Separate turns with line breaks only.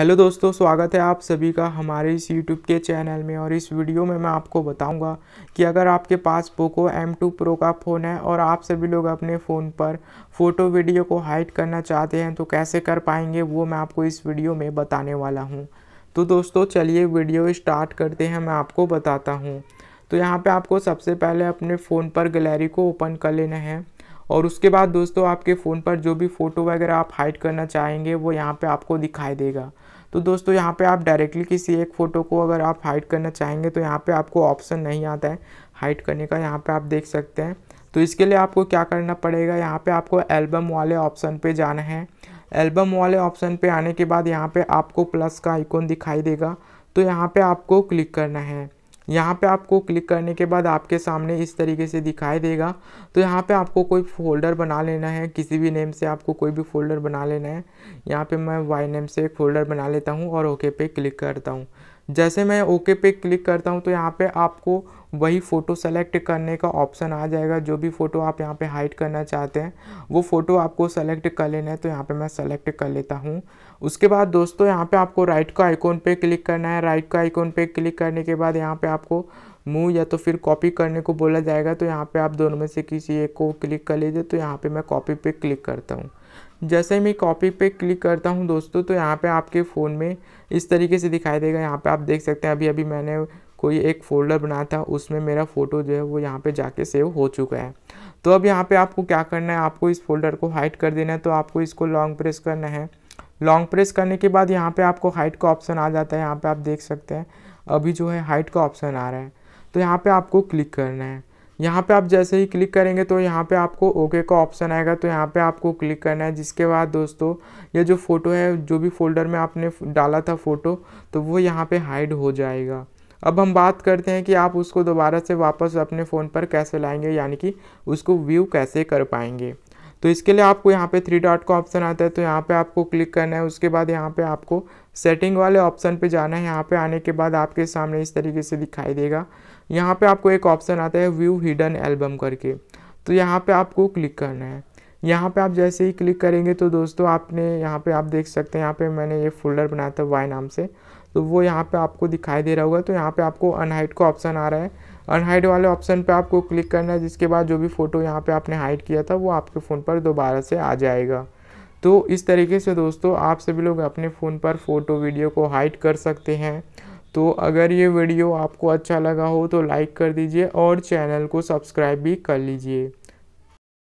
hello दोस्तों स्वागत है आप सभी का हमारे इस यूट्यूब के चैनल में और इस वीडियो में मैं आपको बताऊंगा कि अगर आपके पास पोको M2 Pro का फ़ोन है और आप सभी लोग अपने फ़ोन पर फ़ोटो वीडियो को हाइड करना चाहते हैं तो कैसे कर पाएंगे वो मैं आपको इस वीडियो में बताने वाला हूँ तो दोस्तों चलिए वीडियो स्टार्ट करते हैं मैं आपको बताता हूँ तो यहाँ पर आपको सबसे पहले अपने फ़ोन पर गैलरी को ओपन कर लेना है और उसके बाद दोस्तों आपके फ़ोन पर जो भी फ़ोटो वगैरह आप हाइड करना चाहेंगे वो यहाँ पे आपको दिखाई देगा तो दोस्तों यहाँ पे आप डायरेक्टली किसी एक फ़ोटो को अगर आप हाइड करना चाहेंगे तो यहाँ पे आपको ऑप्शन नहीं आता है हाइड करने का यहाँ पे आप देख सकते हैं तो इसके लिए आपको क्या करना पड़ेगा यहाँ पे आपको एल्बम वाले ऑप्शन पे जाना है एल्बम वाले ऑप्शन पे आने के बाद यहाँ पे आपको प्लस का आइकॉन दिखाई देगा तो यहाँ पे आपको क्लिक करना है यहाँ पे आपको क्लिक करने के बाद आपके सामने इस तरीके से दिखाई देगा तो यहाँ पे आपको कोई फोल्डर बना लेना है किसी भी नेम से आपको कोई भी फोल्डर बना लेना है यहाँ पे मैं वाई नेम से एक फ़ोल्डर बना लेता हूँ और ओके पे क्लिक करता हूँ जैसे मैं ओके पे क्लिक करता हूँ तो यहाँ पे आपको वही फ़ोटो सेलेक्ट करने का ऑप्शन आ जाएगा जो भी फ़ोटो आप यहाँ पे हाइड करना चाहते हैं वो फ़ोटो आपको सेलेक्ट कर लेना है तो यहाँ पे मैं सेलेक्ट कर लेता हूँ उसके बाद दोस्तों यहाँ पे आपको राइट का आइकॉन पे क्लिक करना है राइट का आइकॉन पे क्लिक करने के बाद यहाँ पे आपको मूव या तो फिर कॉपी करने को बोला जाएगा तो यहाँ पर आप दोनों में से किसी एक को क्लिक कर लीजिए तो यहाँ पर मैं कॉपी पर क्लिक करता हूँ जैसे ही मैं कॉपी पे क्लिक करता हूँ दोस्तों तो यहाँ पे आपके फ़ोन में इस तरीके से दिखाई देगा यहाँ पे आप देख सकते हैं अभी अभी मैंने कोई एक फोल्डर बनाया था उसमें मेरा फ़ोटो जो है वो यहाँ पे जाके सेव हो चुका है तो अब यहाँ पे आपको क्या करना है आपको इस फोल्डर को हाइट कर देना है तो आपको इसको लॉन्ग प्रेस करना है लॉन्ग प्रेस करने के बाद यहाँ पर आपको हाइट का ऑप्शन आ जाता है यहाँ पर आप देख सकते हैं अभी जो है हाइट का ऑप्शन आ रहा है तो यहाँ पर आपको क्लिक करना है यहाँ पे आप जैसे ही क्लिक करेंगे तो यहाँ पे आपको ओके का ऑप्शन आएगा तो यहाँ पे आपको क्लिक करना है जिसके बाद दोस्तों ये जो फ़ोटो है जो भी फोल्डर में आपने डाला था फ़ोटो तो वो यहाँ पे हाइड हो जाएगा अब हम बात करते हैं कि आप उसको दोबारा से वापस अपने फ़ोन पर कैसे लाएंगे यानी कि उसको व्यू कैसे कर पाएंगे तो इसके लिए आपको यहाँ पे थ्री डॉट का ऑप्शन आता है तो यहाँ पे आपको क्लिक करना है उसके बाद यहाँ पे आपको सेटिंग वाले ऑप्शन पे जाना है यहाँ पे आने के बाद आपके सामने इस तरीके से दिखाई देगा यहाँ पे आपको एक ऑप्शन आता है व्यू हिडन एल्बम करके तो यहाँ पे आपको क्लिक करना है यहाँ पे आप जैसे ही क्लिक करेंगे तो दोस्तों आपने यहाँ पे आप देख सकते हैं यहाँ पे मैंने ये फोल्डर बनाया था वाई नाम से तो वो यहाँ पे आपको दिखाई दे रहा होगा तो यहाँ पे आपको अनहाइट का ऑप्शन आ रहा है अनहाइड वाले ऑप्शन पे आपको क्लिक करना है जिसके बाद जो भी फ़ोटो यहाँ पे आपने हाइड किया था वो आपके फ़ोन पर दोबारा से आ जाएगा तो इस तरीके से दोस्तों आप सभी लोग अपने फ़ोन पर फ़ोटो वीडियो को हाइड कर सकते हैं तो अगर ये वीडियो आपको अच्छा लगा हो तो लाइक कर दीजिए और चैनल को सब्सक्राइब भी कर लीजिए